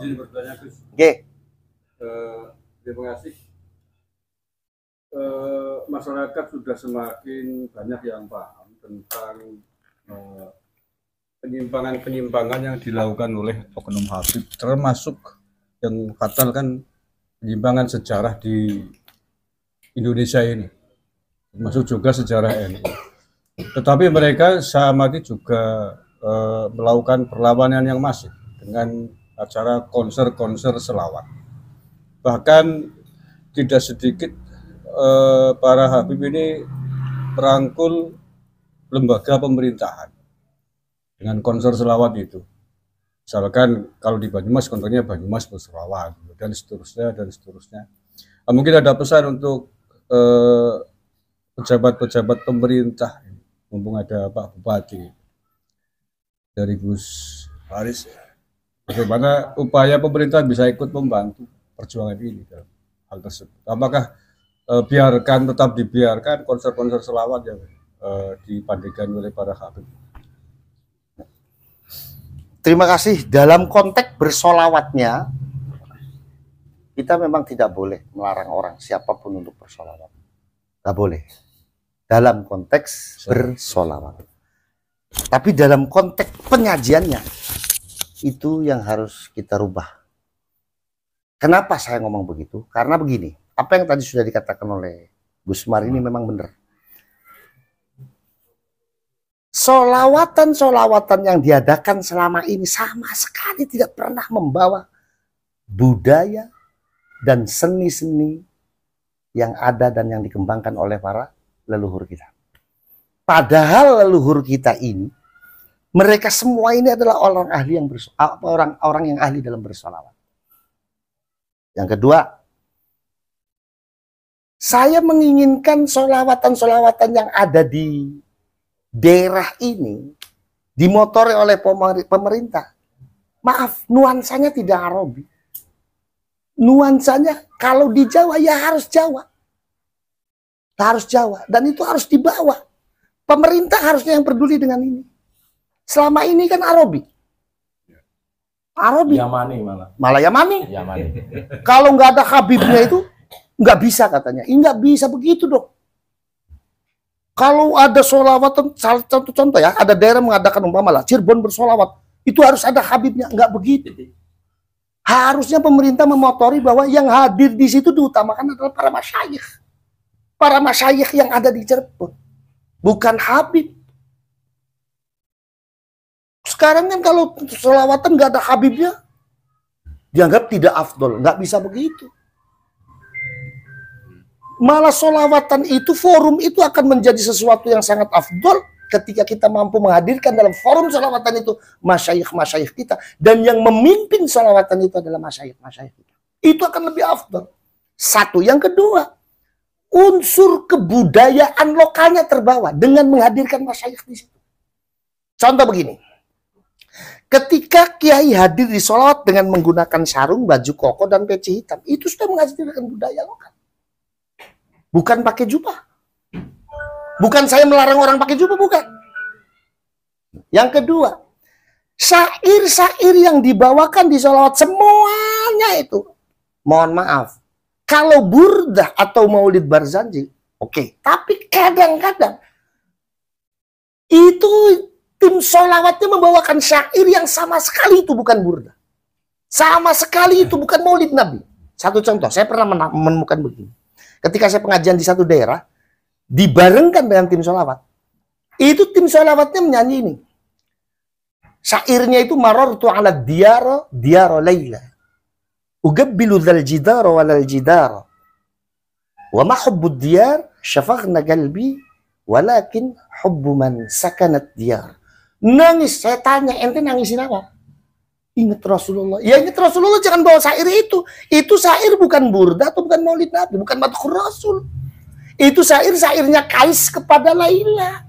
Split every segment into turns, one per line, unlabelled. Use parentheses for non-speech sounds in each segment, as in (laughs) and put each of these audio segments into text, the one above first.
Izin bertanya Gus. terima kasih. Eh, masyarakat sudah semakin banyak yang paham tentang eh, penyimpangan-penyimpangan yang dilakukan oleh oknum Habib termasuk yang fatal kan penyimpangan sejarah di Indonesia ini termasuk juga sejarah NU tetapi mereka sama juga eh, melakukan perlawanan yang masif dengan acara konser-konser selawat. Bahkan tidak sedikit eh, para Habib ini merangkul lembaga pemerintahan dengan konser selawat itu. Misalkan kalau di Banyumas kontennya Banyumas berselawat dan seterusnya dan seterusnya. Nah, mungkin ada pesan untuk eh, pejabat-pejabat eh, pemerintah, mumpung ada Pak Bupati dari Gus Haris bagaimana upaya pemerintah bisa ikut membantu perjuangan ini dalam hal tersebut. Apakah e, biarkan tetap dibiarkan konser-konser selawat yang e, dipandikan
oleh para habib? Terima kasih. Dalam konteks bersolawatnya, kita memang tidak boleh melarang orang siapapun untuk bersolawat. Tidak boleh. Dalam konteks bersolawat. Tapi dalam konteks penyajiannya, itu yang harus kita rubah. Kenapa saya ngomong begitu? Karena begini, apa yang tadi sudah dikatakan oleh Gusmar ini hmm. memang benar. Solawatan-solawatan yang diadakan selama ini sama sekali tidak pernah membawa budaya dan seni-seni yang ada dan yang dikembangkan oleh para leluhur kita. Padahal leluhur kita ini mereka semua ini adalah orang ahli yang orang orang yang ahli dalam bersolawat. Yang kedua, saya menginginkan solawatan-solawatan yang ada di daerah ini dimotori oleh pemerintah. Maaf, nuansanya tidak Arabi. Nuansanya kalau di Jawa ya harus Jawa. Harus Jawa dan itu harus dibawa. Pemerintah harusnya yang peduli dengan ini. Selama ini kan Arabi. Ya. Arabi. Yamani malah. Malah Yamani. Yamani. (laughs) Kalau nggak ada Habibnya itu nggak bisa katanya. Ini nggak bisa begitu dok Kalau ada solawat, contoh-contoh ya, ada daerah mengadakan umpama lah, Cirebon bersolawat, itu harus ada Habibnya, nggak begitu. Harusnya pemerintah memotori bahwa yang hadir di situ diutamakan adalah para masyayikh. Para masyayikh yang ada di Cirebon. Bukan Habib. Sekarang kan kalau selawatan nggak ada Habibnya, dianggap tidak afdol. Nggak bisa begitu. Malah solawatan itu, forum itu akan menjadi sesuatu yang sangat afdol ketika kita mampu menghadirkan dalam forum solawatan itu masyayikh-masyayikh kita dan yang memimpin solawatan itu adalah masyayikh-masyayikh kita. Itu akan lebih afdol Satu, yang kedua, unsur kebudayaan lokalnya terbawa dengan menghadirkan masyayikh di situ. Contoh begini. Ketika kiai hadir di sholawat dengan menggunakan sarung, baju koko, dan peci hitam, itu sudah menghasilkan budaya lokal. Bukan pakai jubah. Bukan saya melarang orang pakai jubah, bukan. Yang kedua, syair-syair yang dibawakan di sholawat semuanya itu, mohon maaf, kalau burdah atau maulid barzanji, oke. Okay. Tapi kadang-kadang itu tim solawatnya membawakan syair yang sama sekali itu bukan burda. Sama sekali itu bukan maulid Nabi. Satu contoh, saya pernah menemukan begini. Ketika saya pengajian di satu daerah, dibarengkan dengan tim solawat. Itu tim solawatnya menyanyi ini. Syairnya itu maror tu ala diyaro diyaro layla. Ugabbilu dhal jidaro walal jidaro. Wa ma hubbud diyar syafagna galbi walakin hubbu man sakanat diyar. Nangis, saya tanya, ente nangisin apa? Ingat Rasulullah. Ya ingat Rasulullah, jangan bawa sair itu. Itu sair bukan burda atau bukan maulid Nabi, bukan batu Rasul. Itu sair sairnya Kais kepada Laila.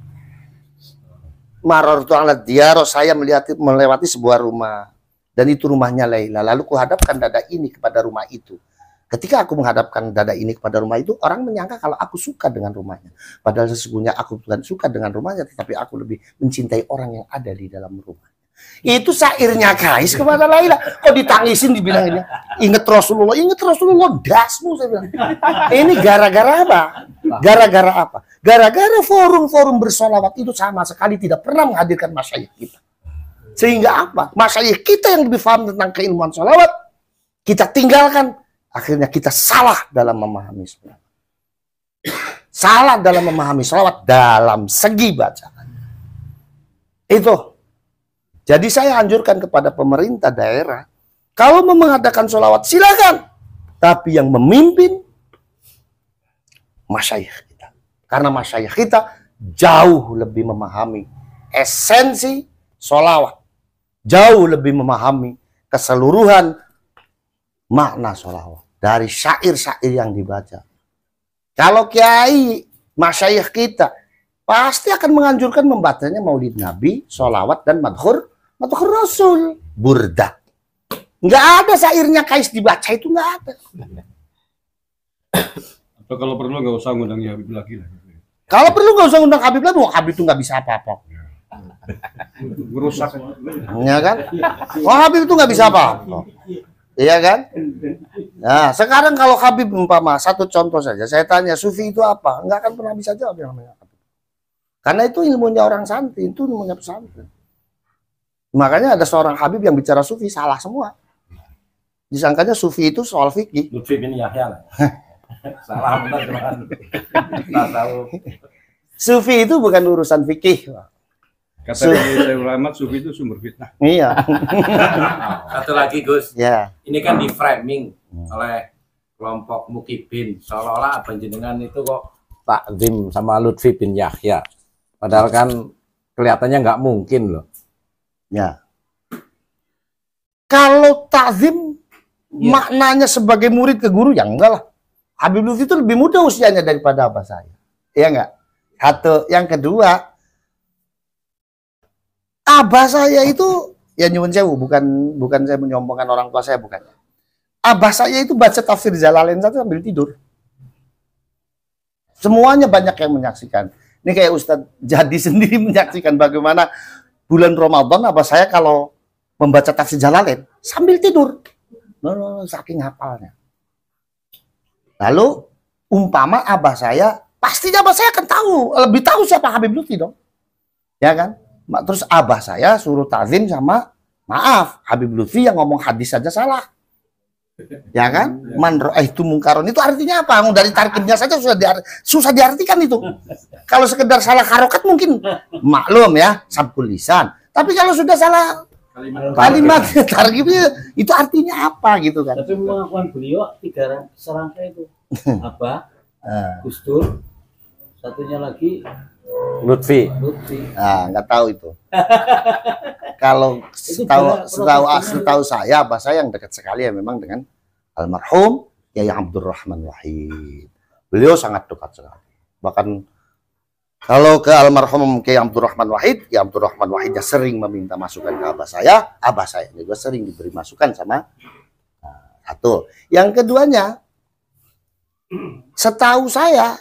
Maror tuang diaro saya melihat melewati sebuah rumah dan itu rumahnya Laila. Lalu kuhadapkan dada ini kepada rumah itu. Ketika aku menghadapkan dada ini kepada rumah itu, orang menyangka kalau aku suka dengan rumahnya. Padahal sesungguhnya aku bukan suka dengan rumahnya, tetapi aku lebih mencintai orang yang ada di dalam rumah. Itu sairnya kais kepada Laila. Kok ditangisin dibilangnya? Ingat Rasulullah, ingat Rasulullah dasmu saya bilang. Ini gara-gara apa? Gara-gara apa? Gara-gara forum-forum bersolawat itu sama sekali tidak pernah menghadirkan masyayikh kita. Sehingga apa? Masyayikh kita yang lebih paham tentang keilmuan solawat, kita tinggalkan Akhirnya kita salah dalam memahami sunnah. Salah dalam memahami sholawat dalam segi bacaan. Itu. Jadi saya anjurkan kepada pemerintah daerah, kalau mau mengadakan sholawat silakan. Tapi yang memimpin, masyayikh kita. Karena masyayikh kita jauh lebih memahami esensi sholawat. jauh lebih memahami keseluruhan makna sholawat dari syair-syair yang dibaca. Kalau kiai masyayikh kita pasti akan menganjurkan membacanya maulid nabi, sholawat dan madhur, madhur rasul, burda. Nggak ada syairnya kais dibaca itu nggak ada. Atau kalau perlu nggak usah ngundang Habib lagi lah. Kalau perlu nggak usah ngundang Habib lagi, wah Habib itu nggak bisa apa-apa. Merusak.
Ya kan? Wah oh, Habib itu nggak bisa apa-apa.
Iya kan? (laughs) Nah, sekarang kalau Habib umpama satu contoh saja, saya tanya Sufi itu apa? Enggak akan pernah bisa jawab yang namanya Habib. Karena itu ilmunya orang santri, itu ilmunya pesantren. Makanya ada seorang Habib yang bicara Sufi salah semua. Disangkanya Sufi itu soal fikih. Lutfi bin Yahya. (laughs) salah benar Sufi itu bukan urusan fikih. Kata Sayyid
ulama Sufi itu sumber fitnah. Iya.
(laughs)
Satu lagi Gus. Iya. Yeah. Ini kan di framing oleh kelompok Mukibin seolah-olah penjenengan itu kok
takzim sama Lutfi bin Yahya. Padahal kan kelihatannya nggak mungkin loh. Ya. Kalau takzim ya. maknanya sebagai murid ke guru ya enggak lah. Habib Lutfi itu lebih muda usianya daripada apa saya. Iya enggak? Atau yang kedua, Abah saya itu ya nyuwun sewu, bukan bukan saya menyombongkan orang tua saya bukan. Abah saya itu baca tafsir Jalalain satu sambil tidur. Semuanya banyak yang menyaksikan. Ini kayak Ustadz Jadi (laughs) sendiri menyaksikan bagaimana bulan Ramadan abah saya kalau membaca tafsir Jalalain sambil tidur. Nah, saking hafalnya. Lalu umpama abah saya, pastinya abah saya akan tahu, lebih tahu siapa Habib Lutfi dong. Ya kan? terus abah saya suruh tazim sama maaf Habib Lutfi yang ngomong hadis saja salah ya kan Manro, ya. man itu mungkaron itu artinya apa dari tarkibnya saja susah diar susah diartikan itu kalau sekedar salah harokat mungkin maklum ya sabkul lisan tapi kalau sudah salah kalimat, kalimat (laughs) itu artinya apa gitu kan tapi pengakuan beliau tiga serangka itu apa (laughs) eh. Gustur satunya lagi Lutfi. Lutfi. Nah, nggak tahu itu. (laughs) Kalau setahu setahu setahu saya apa saya yang dekat sekali ya memang dengan almarhum Kiai Abdurrahman Wahid. Beliau sangat dekat sekali. Bahkan kalau ke almarhum Kiai Abdurrahman Wahid, Kiai Abdurrahman Wahidnya sering meminta masukan ke abah saya, abah saya juga sering diberi masukan sama ah, satu. Yang keduanya, setahu saya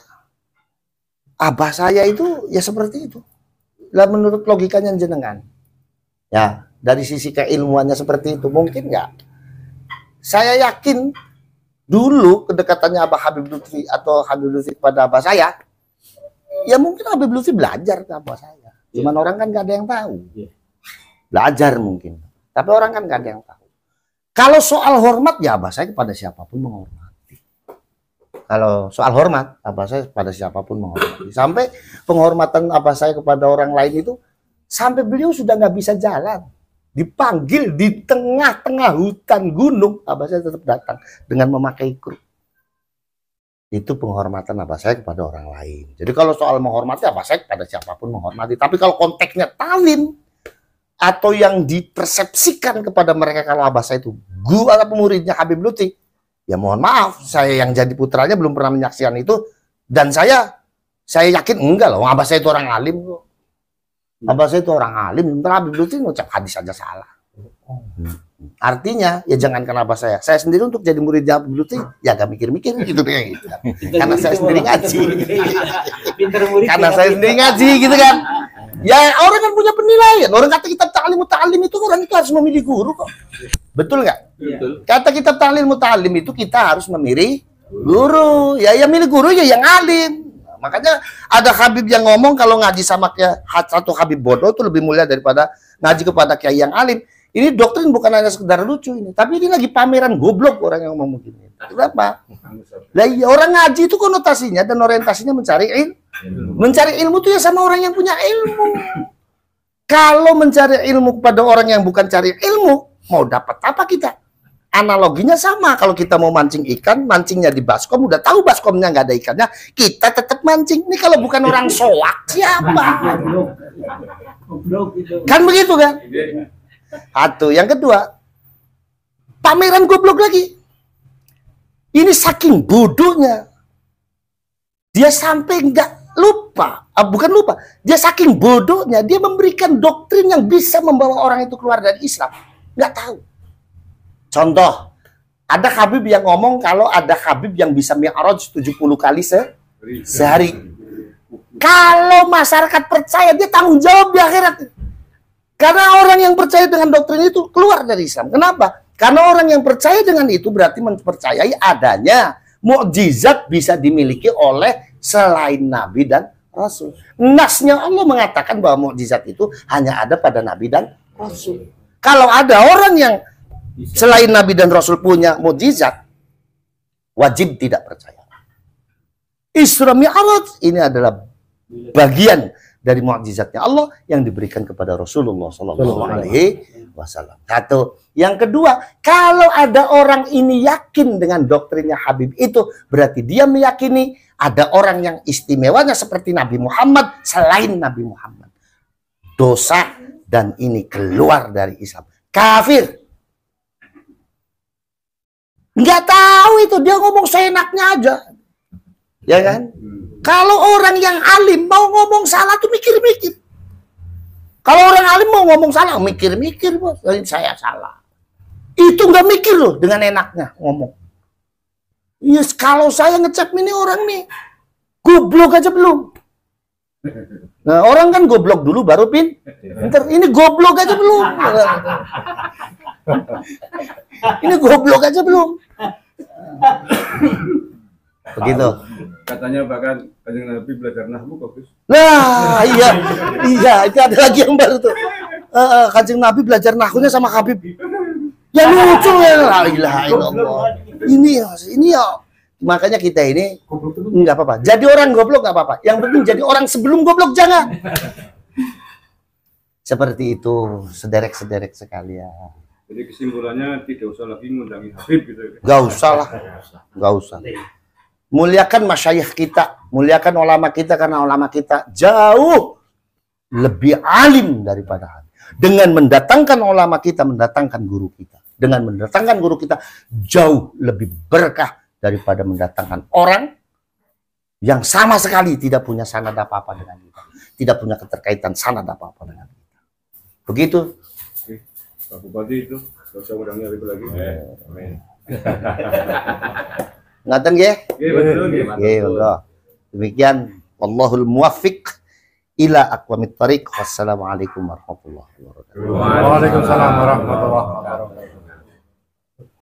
abah saya itu ya seperti itu. Lah menurut logikanya jenengan. Ya, dari sisi keilmuannya seperti itu mungkin nggak? Saya yakin dulu kedekatannya Abah Habib Lutfi atau Habib Lutfi kepada Abah saya, ya mungkin Habib Lutfi belajar ke Abah saya. Iya. Cuman yeah. orang kan nggak ada yang tahu. Iya. Belajar mungkin. Tapi orang kan nggak ada yang tahu. Kalau soal hormat ya Abah saya kepada siapapun menghormat kalau soal hormat apa saya pada siapapun menghormati sampai penghormatan apa saya kepada orang lain itu sampai beliau sudah nggak bisa jalan dipanggil di tengah-tengah hutan gunung apa saya tetap datang dengan memakai kru itu penghormatan apa saya kepada orang lain jadi kalau soal menghormati apa saya kepada siapapun menghormati tapi kalau konteksnya talin atau yang dipersepsikan kepada mereka kalau abah saya itu guru atau muridnya Habib Lutfi Ya mohon maaf, saya yang jadi putranya belum pernah menyaksikan itu dan saya saya yakin enggak loh, abah saya itu orang alim kok. Hmm. Abah saya itu orang alim, bentar Habib Lutfi ngucap hadis aja salah. Artinya ya jangan kenapa saya. Saya sendiri untuk jadi murid Habib Lutfi ya gak mikir-mikir gitu deh gitu kan. (laughs) Karena saya sendiri ngaji. (laughs) Karena saya sendiri ngaji gitu kan. Ya orang kan punya penilaian. Orang kata kita taalim taklim itu orang itu harus memilih guru kok. Betul nggak? Betul. Kata kita tahlil mutalim itu kita harus memilih guru. Ya yang milih guru ya yang alim. makanya ada Habib yang ngomong kalau ngaji sama kayak satu Habib bodoh itu lebih mulia daripada ngaji kepada kiai yang alim. Ini doktrin bukan hanya sekedar lucu ini, tapi ini lagi pameran goblok orang yang ngomong begini. Kenapa? Lagi iya, orang ngaji itu konotasinya dan orientasinya mencari ilmu. Mencari ilmu itu ya sama orang yang punya ilmu. (laughs) Kalau mencari ilmu kepada orang yang bukan cari ilmu, mau dapat apa kita? Analoginya sama kalau kita mau mancing ikan, mancingnya di baskom, udah tahu baskomnya nggak ada ikannya, kita tetap mancing. Ini kalau bukan orang soak siapa? Kan begitu kan? Atau yang kedua, pameran goblok lagi. Ini saking bodohnya, dia sampai nggak lupa, ah, bukan lupa, dia saking bodohnya, dia memberikan doktrin yang bisa membawa orang itu keluar dari Islam Nggak tahu. Contoh, ada Habib yang ngomong kalau ada Habib yang bisa mi'raj 70 kali se sehari. Kalau masyarakat percaya, dia tanggung jawab di akhirat. Karena orang yang percaya dengan doktrin itu keluar dari Islam. Kenapa? Karena orang yang percaya dengan itu berarti mempercayai adanya mukjizat bisa dimiliki oleh selain Nabi dan Rasul. Nasnya Allah mengatakan bahwa mukjizat itu hanya ada pada Nabi dan Rasul. Kalau ada orang yang selain Nabi dan Rasul punya mujizat, wajib tidak percaya. Isra Mi'raj ini adalah bagian dari mukjizatnya Allah yang diberikan kepada Rasulullah Sallallahu Alaihi Wasallam. Satu, yang kedua, kalau ada orang ini yakin dengan doktrinnya Habib itu, berarti dia meyakini ada orang yang istimewanya seperti Nabi Muhammad selain Nabi Muhammad. Dosa dan ini keluar dari Islam. Kafir. Nggak tahu itu, dia ngomong seenaknya aja. Ya kan? Kalau orang yang alim mau ngomong salah tuh mikir-mikir. Kalau orang alim mau ngomong salah, mikir-mikir, bos. Saya salah. Itu nggak mikir loh dengan enaknya ngomong. Yes, iya, kalau saya ngecek ini orang nih, goblok aja belum. Nah, orang kan goblok dulu baru pin. Iya. ntar Ini goblok aja belum. Ini goblok aja belum. Begitu.
Katanya bahkan kajian Nabi belajar nahmu kok, Nah, iya.
iya, itu ada lagi yang baru tuh. Uh, kanjeng Nabi belajar nahunya sama Habib.
Ya lucu ya. La illallah.
Ini ya, ini ya makanya kita ini nggak apa-apa. Jadi orang goblok nggak apa-apa. Yang penting jadi orang sebelum goblok jangan. (laughs) Seperti itu, sederek-sederek sekalian.
Jadi kesimpulannya tidak usah
lagi mengundang Habib gitu.
Ya. Gak usah lah,
gak usah. Muliakan masyayikh kita, muliakan ulama kita karena ulama kita jauh lebih alim daripada Habib. Dengan mendatangkan ulama kita, mendatangkan guru kita. Dengan mendatangkan guru kita jauh lebih berkah daripada mendatangkan orang yang sama sekali tidak punya sanad apa-apa dengan kita. Tidak punya keterkaitan sanad apa-apa dengan kita. Begitu.
Pak Bupati itu, saya usah ulangi lagi. Oh. Eh, amin.
(laughs) Ngateng ya? Iya, betul nggih. Iya, iya, Demikian wallahul muwaffiq ila aqwamit thariq. Wassalamualaikum warahmatullahi
wabarakatuh. Waalaikumsalam warahmatullahi wabarakatuh.